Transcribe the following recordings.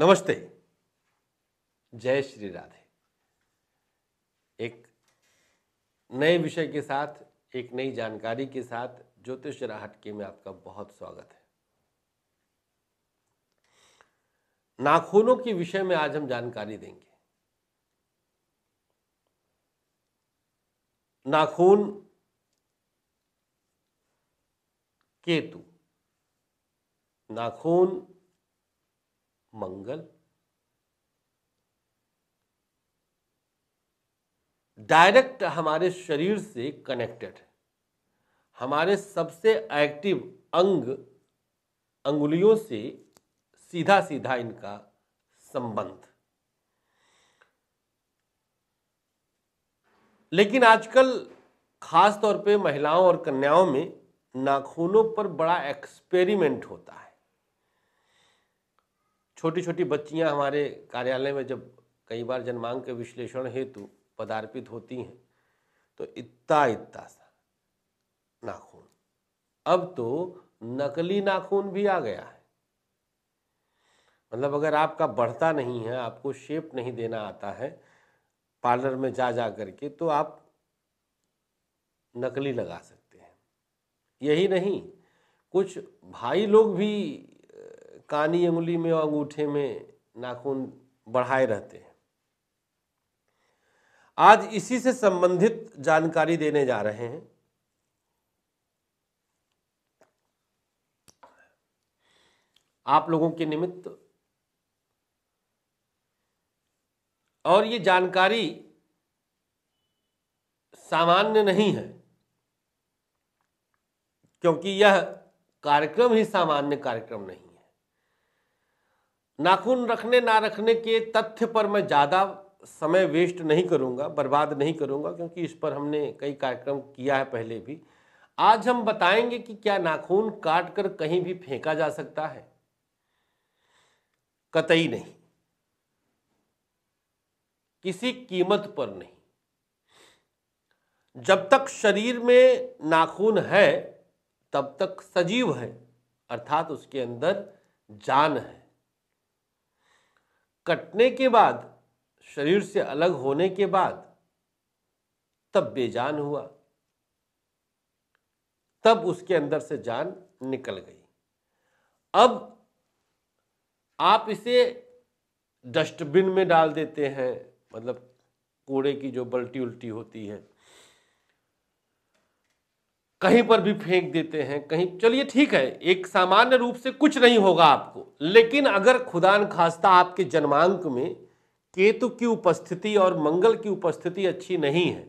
नमस्ते जय श्री राधे एक नए विषय के साथ एक नई जानकारी के साथ ज्योतिष राहट के में आपका बहुत स्वागत है नाखूनों के विषय में आज हम जानकारी देंगे नाखून केतु नाखून मंगल डायरेक्ट हमारे शरीर से कनेक्टेड है हमारे सबसे एक्टिव अंग अंगुलियों से सीधा सीधा इनका संबंध लेकिन आजकल खास तौर पे महिलाओं और कन्याओं में नाखूनों पर बड़ा एक्सपेरिमेंट होता है छोटी छोटी बच्चियां हमारे कार्यालय में जब कई बार जन्मांग के विश्लेषण हेतु पदार्पित होती हैं तो इत्ता इत्ता सा नाखून अब तो नकली नाखून भी आ गया है मतलब अगर आपका बढ़ता नहीं है आपको शेप नहीं देना आता है पार्लर में जा जा करके तो आप नकली लगा सकते हैं यही नहीं कुछ भाई लोग भी कानी उंगली में और अंगूठे में नाखून बढ़ाए रहते हैं आज इसी से संबंधित जानकारी देने जा रहे हैं आप लोगों के निमित्त और ये जानकारी सामान्य नहीं है क्योंकि यह कार्यक्रम ही सामान्य कार्यक्रम नहीं नाखून रखने ना रखने के तथ्य पर मैं ज़्यादा समय वेस्ट नहीं करूँगा बर्बाद नहीं करूँगा क्योंकि इस पर हमने कई कार्यक्रम किया है पहले भी आज हम बताएंगे कि क्या नाखून काट कर कहीं भी फेंका जा सकता है कतई नहीं किसी कीमत पर नहीं जब तक शरीर में नाखून है तब तक सजीव है अर्थात उसके अंदर जान है कटने के बाद शरीर से अलग होने के बाद तब बेजान हुआ तब उसके अंदर से जान निकल गई अब आप इसे डस्टबिन में डाल देते हैं मतलब कूड़े की जो बल्टी उल्टी होती है कहीं पर भी फेंक देते हैं कहीं चलिए ठीक है एक सामान्य रूप से कुछ नहीं होगा आपको लेकिन अगर खुदा खास्ता आपके जन्मांक में केतु की उपस्थिति और मंगल की उपस्थिति अच्छी नहीं है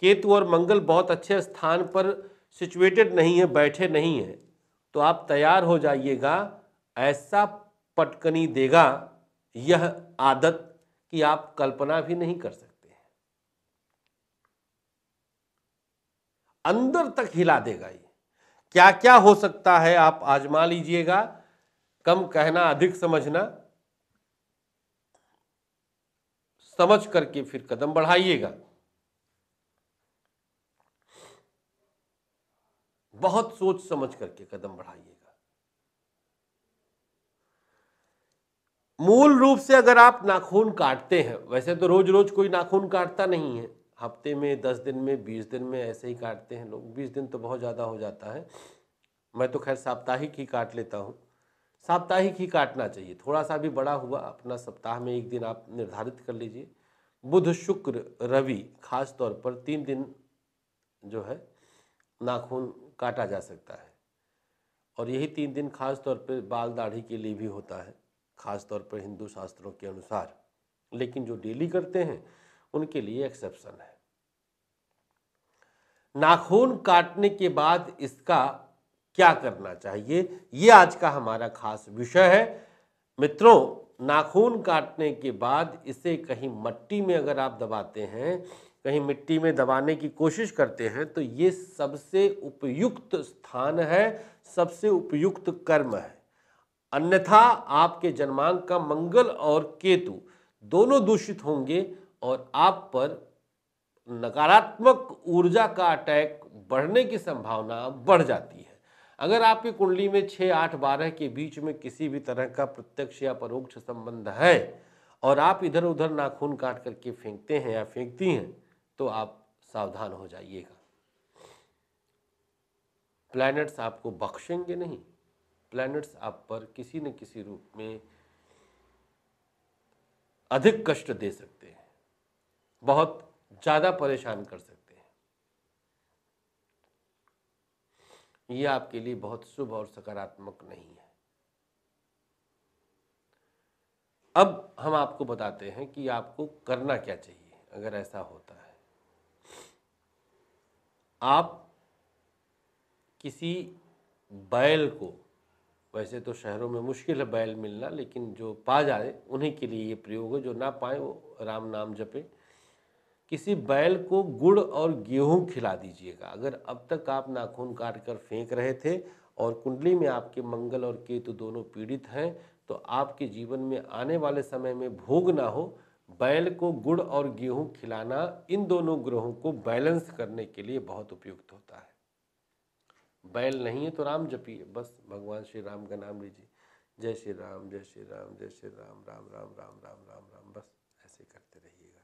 केतु और मंगल बहुत अच्छे स्थान पर सिचुएटेड नहीं है बैठे नहीं हैं तो आप तैयार हो जाइएगा ऐसा पटकनी देगा यह आदत कि आप कल्पना भी नहीं कर सकते अंदर तक हिला देगा ये क्या क्या हो सकता है आप आजमा लीजिएगा कम कहना अधिक समझना समझ करके फिर कदम बढ़ाइएगा बहुत सोच समझ करके कदम बढ़ाइएगा मूल रूप से अगर आप नाखून काटते हैं वैसे तो रोज रोज कोई नाखून काटता नहीं है हफ्ते में दस दिन में बीस दिन में ऐसे ही काटते हैं लोग बीस दिन तो बहुत ज़्यादा हो जाता है मैं तो खैर साप्ताहिक ही काट लेता हूँ साप्ताहिक ही काटना चाहिए थोड़ा सा भी बड़ा हुआ अपना सप्ताह में एक दिन आप निर्धारित कर लीजिए बुध शुक्र रवि खास तौर पर तीन दिन जो है नाखून काटा जा सकता है और यही तीन दिन खास तौर पर बाल दाढ़ी के लिए भी होता है खास तौर पर हिंदू शास्त्रों के अनुसार लेकिन जो डेली करते हैं उनके लिए एक्सेप्शन है नाखून काटने के बाद इसका क्या करना चाहिए यह आज का हमारा खास विषय है मित्रों नाखून काटने के बाद इसे कहीं मट्टी में अगर आप दबाते हैं कहीं मिट्टी में दबाने की कोशिश करते हैं तो ये सबसे उपयुक्त स्थान है सबसे उपयुक्त कर्म है अन्यथा आपके जन्मांक का मंगल और केतु दोनों दूषित होंगे और आप पर नकारात्मक ऊर्जा का अटैक बढ़ने की संभावना बढ़ जाती है अगर आपकी कुंडली में छः आठ बारह के बीच में किसी भी तरह का प्रत्यक्ष या परोक्ष संबंध है और आप इधर उधर नाखून काट करके फेंकते हैं या फेंकती हैं तो आप सावधान हो जाइएगा प्लैनेट्स आपको बख्शेंगे नहीं प्लैनेट्स आप पर किसी न किसी रूप में अधिक कष्ट दे सकते हैं बहुत ज़्यादा परेशान कर सकते हैं ये आपके लिए बहुत शुभ और सकारात्मक नहीं है अब हम आपको बताते हैं कि आपको करना क्या चाहिए अगर ऐसा होता है आप किसी बैल को वैसे तो शहरों में मुश्किल है बैल मिलना लेकिन जो पा जाए उन्हीं के लिए ये प्रयोग है जो ना पाए वो राम नाम जपे किसी बैल को गुड़ और गेहूं खिला दीजिएगा अगर अब तक आप नाखून काट कर फेंक रहे थे और कुंडली में आपके मंगल और केतु दोनों पीड़ित हैं तो आपके जीवन में आने वाले समय में भोग ना हो बैल को गुड़ और गेहूं खिलाना इन दोनों ग्रहों को बैलेंस करने के लिए बहुत उपयुक्त होता है बैल नहीं है तो राम जपिए बस भगवान श्री राम का नाम लीजिए जय श्री राम जय श्री राम जय श्री राम राम राम राम राम राम राम बस ऐसे करते रहिएगा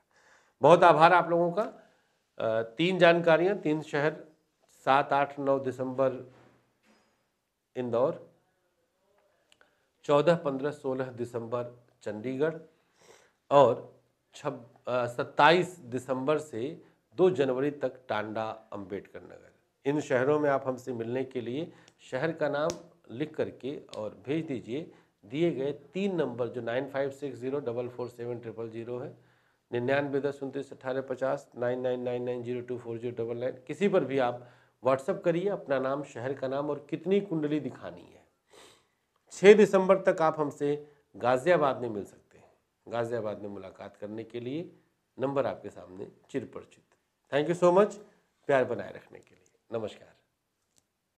बहुत आभार आप लोगों का तीन जानकारियां तीन शहर सात आठ नौ दिसंबर इंदौर चौदह पंद्रह सोलह दिसंबर चंडीगढ़ और छब सत्ताईस दिसंबर से दो जनवरी तक टांडा अंबेडकर नगर इन शहरों में आप हमसे मिलने के लिए शहर का नाम लिख करके और भेज दीजिए दिए गए तीन नंबर जो nine five six zero double four seven triple zero है निन्यानवे दस उनतीस अट्ठारह पचास nine nine nine nine zero two four zero double nine किसी पर भी आप व्हाट्सअप करिए अपना नाम शहर का नाम और कितनी कुंडली दिखानी है छः दिसंबर तक आप हमसे गाज़ियाबाद में मिल सकते हैं गाज़ियाबाद में मुलाकात करने के लिए नंबर आपके सामने परिचित थैंक यू सो मच प्यार बनाए रखने के लिए नमस्कार